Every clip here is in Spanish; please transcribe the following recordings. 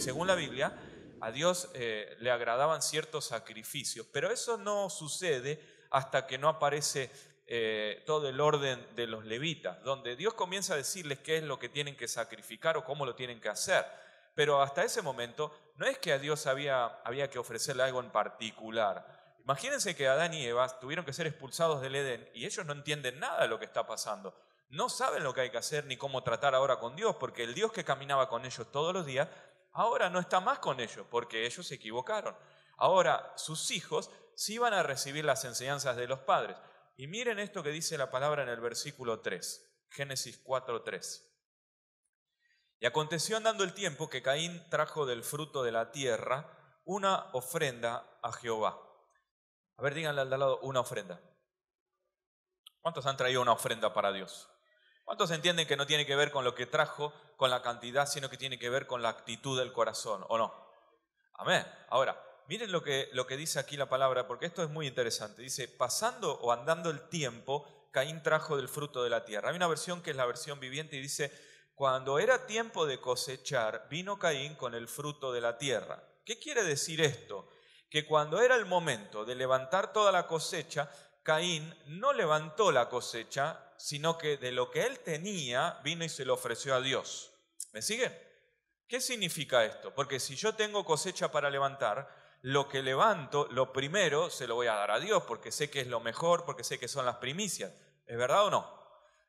según la Biblia, a Dios eh, le agradaban ciertos sacrificios, pero eso no sucede hasta que no aparece eh, todo el orden de los levitas, donde Dios comienza a decirles qué es lo que tienen que sacrificar o cómo lo tienen que hacer. Pero hasta ese momento no es que a Dios había, había que ofrecerle algo en particular. Imagínense que Adán y Eva tuvieron que ser expulsados del Edén y ellos no entienden nada de lo que está pasando. No saben lo que hay que hacer ni cómo tratar ahora con Dios, porque el Dios que caminaba con ellos todos los días ahora no está más con ellos porque ellos se equivocaron. Ahora sus hijos sí van a recibir las enseñanzas de los padres. Y miren esto que dice la palabra en el versículo 3, Génesis 4, 3. Y aconteció andando el tiempo que Caín trajo del fruto de la tierra una ofrenda a Jehová. A ver, díganle al lado una ofrenda. ¿Cuántos han traído una ofrenda para Dios? ¿Cuántos entienden que no tiene que ver con lo que trajo, con la cantidad, sino que tiene que ver con la actitud del corazón, o no? Amén. Ahora, miren lo que, lo que dice aquí la palabra, porque esto es muy interesante. Dice, pasando o andando el tiempo, Caín trajo del fruto de la tierra. Hay una versión que es la versión viviente y dice, cuando era tiempo de cosechar, vino Caín con el fruto de la tierra. ¿Qué quiere decir esto? Que cuando era el momento de levantar toda la cosecha, Caín no levantó la cosecha, sino que de lo que él tenía vino y se lo ofreció a Dios. ¿Me siguen? ¿Qué significa esto? Porque si yo tengo cosecha para levantar, lo que levanto, lo primero se lo voy a dar a Dios, porque sé que es lo mejor, porque sé que son las primicias. ¿Es verdad o no?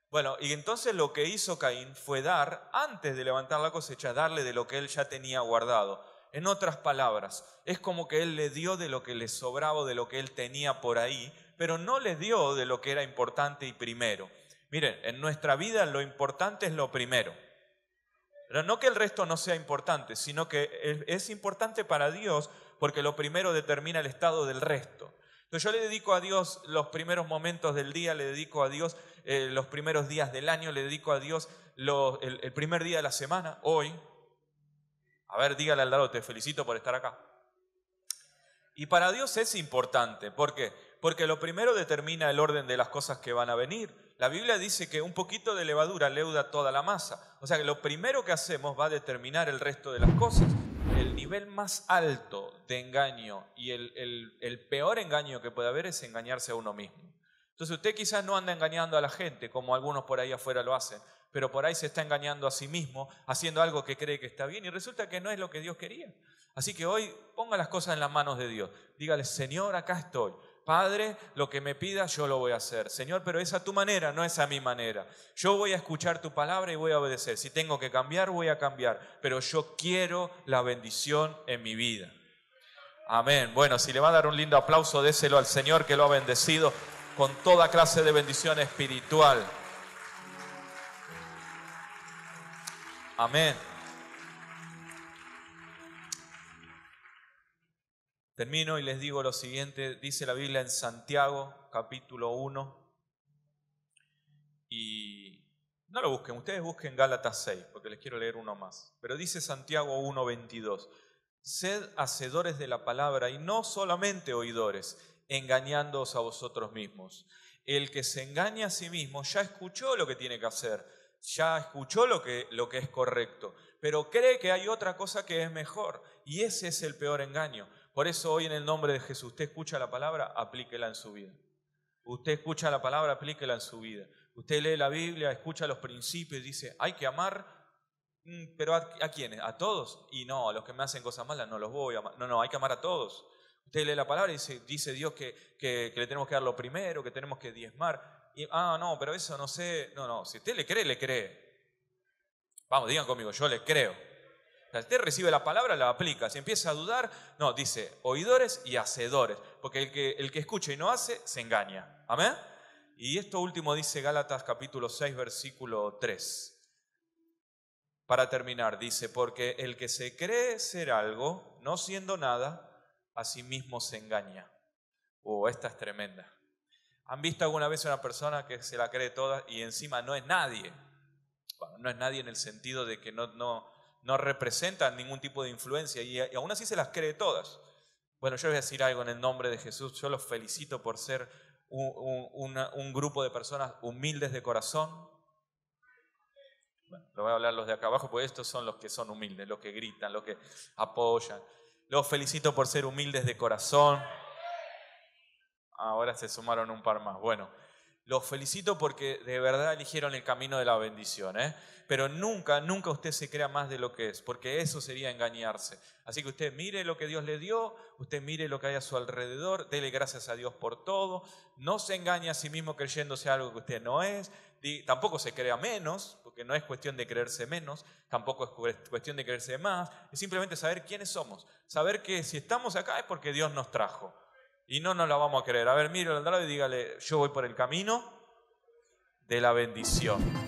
Bueno, y entonces lo que hizo Caín fue dar, antes de levantar la cosecha, darle de lo que él ya tenía guardado. En otras palabras, es como que él le dio de lo que le sobraba, de lo que él tenía por ahí, pero no le dio de lo que era importante y primero. Miren, en nuestra vida lo importante es lo primero. Pero no que el resto no sea importante, sino que es importante para Dios porque lo primero determina el estado del resto. Entonces yo le dedico a Dios los primeros momentos del día, le dedico a Dios eh, los primeros días del año, le dedico a Dios el, primer día de la semana, hoy. A ver, dígale al lado, te felicito por estar acá. Y para Dios es importante, porque... Porque lo primero determina el orden de las cosas que van a venir. La Biblia dice que un poquito de levadura leuda toda la masa. O sea que lo primero que hacemos va a determinar el resto de las cosas. El nivel más alto de engaño y el, peor engaño que puede haber es engañarse a uno mismo. Entonces usted quizás no anda engañando a la gente como algunos por ahí afuera lo hacen, pero por ahí se está engañando a sí mismo, haciendo algo que cree que está bien y resulta que no es lo que Dios quería. Así que hoy ponga las cosas en las manos de Dios. Dígale, Señor, acá estoy. Padre, lo que me pidas yo lo voy a hacer. Señor, pero es a tu manera, no es a mi manera. Yo voy a escuchar tu palabra y voy a obedecer. Si tengo que cambiar, voy a cambiar. Pero yo quiero la bendición en mi vida. Amén. Bueno, si le va a dar un lindo aplauso, déselo al Señor que lo ha bendecido con toda clase de bendición espiritual. Amén. Termino y les digo lo siguiente, dice la Biblia en Santiago capítulo 1 y no lo busquen, ustedes busquen Gálatas 6 porque les quiero leer uno más, pero dice Santiago 1, 22, sed hacedores de la palabra y no solamente oidores, engañándoos a vosotros mismos. El que se engaña a sí mismo ya escuchó lo que tiene que hacer, ya escuchó lo que, lo que es correcto, pero cree que hay otra cosa que es mejor y ese es el peor engaño por eso hoy en el nombre de Jesús, usted escucha la palabra, aplíquela en su vida. Usted escucha la palabra, aplíquela en su vida. Usted lee la Biblia, escucha los principios, dice, hay que amar, mm, pero ¿a, quiénes? ¿A todos? Y no, a los que me hacen cosas malas no los voy a amar. No, no, hay que amar a todos. Usted lee la palabra y dice, dice Dios que, que, le tenemos que dar lo primero, que tenemos que diezmar. Y, ah, no, pero eso no sé. No, no, si usted le cree, le cree. Vamos, digan conmigo, yo le creo. Usted recibe la palabra, la aplica. Si empieza a dudar, no, dice oidores y hacedores. Porque el que, el que escucha y no hace, se engaña. Amén. Y esto último dice Gálatas capítulo 6, versículo 3. Para terminar, dice, porque el que se cree ser algo, no siendo nada, a sí mismo se engaña. Oh, esta es tremenda. ¿Han visto alguna vez a una persona que se la cree toda y encima no es nadie? Bueno, no es nadie en el sentido de que no, no representan ningún tipo de influencia y, aún así se las cree todas. Bueno, yo voy a decir algo en el nombre de Jesús, yo los felicito por ser un, grupo de personas humildes de corazón. Bueno, lo voy a hablar los de acá abajo, porque estos son los que son humildes, los que gritan, los que apoyan. Los felicito por ser humildes de corazón. Ahora se sumaron un par más. Bueno, los felicito porque de verdad eligieron el camino de la bendición. ¿eh? Pero nunca, nunca usted se crea más de lo que es, porque eso sería engañarse. Así que usted mire lo que Dios le dio, usted mire lo que hay a su alrededor, dele gracias a Dios por todo. No se engañe a sí mismo creyéndose algo que usted no es. Tampoco se crea menos, porque no es cuestión de creerse menos, tampoco es cuestión de creerse más. Es simplemente saber quiénes somos. Saber que si estamos acá es porque Dios nos trajo. Y no nos la vamos a creer. A ver, mire al lado y dígale, yo voy por el camino de la bendición.